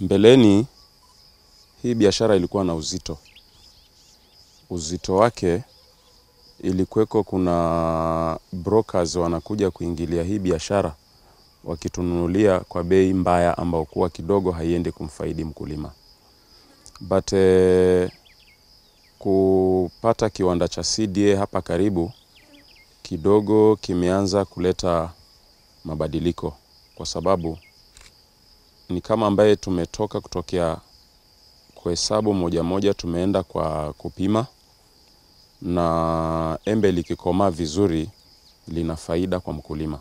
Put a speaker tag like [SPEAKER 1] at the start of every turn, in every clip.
[SPEAKER 1] Mbeleni hii biashara ilikuwa na uzito. Uzito wake ilikuweko, kuna brokers wanakuja kuingilia hii biashara wakitununulia kwa bei mbaya ambao kuwa kidogo haiendi kumfaidi mkulima. But eh, kupata kiwanda cha CDA hapa karibu kidogo kimeanza kuleta mabadiliko kwa sababu ni kama ambaye tumetoka kutokea hesabu moja moja, tumeenda kwa kupima, na embe likikomaa vizuri lina faida kwa mkulima.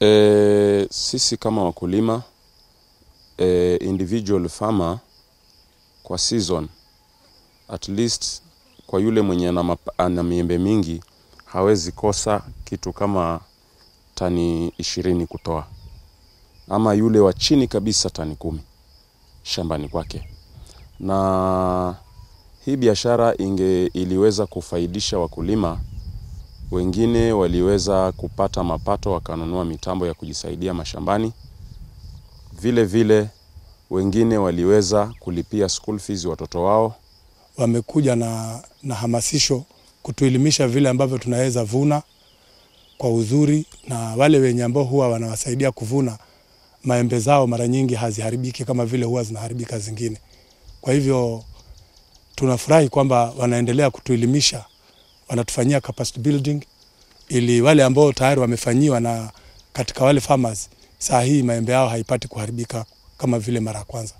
[SPEAKER 1] E, sisi kama wakulima e, individual farmer kwa season at least kwa yule mwenye ana miembe mingi hawezi kosa kitu kama tani ishirini kutoa ama yule wa chini kabisa tani kumi shambani kwake, na hii biashara inge iliweza kufaidisha wakulima wengine, waliweza kupata mapato wakanunua mitambo ya kujisaidia mashambani, vile vile wengine waliweza kulipia school fees watoto wao.
[SPEAKER 2] Wamekuja na, na hamasisho kutuelimisha vile ambavyo tunaweza vuna kwa uzuri, na wale wenye ambao huwa wanawasaidia kuvuna maembe zao mara nyingi haziharibiki kama vile huwa zinaharibika zingine. Kwa hivyo tunafurahi kwamba wanaendelea kutuelimisha, wanatufanyia capacity building ili wale ambao tayari wamefanyiwa na katika wale farmers, saa hii maembe yao haipati kuharibika kama vile mara ya kwanza.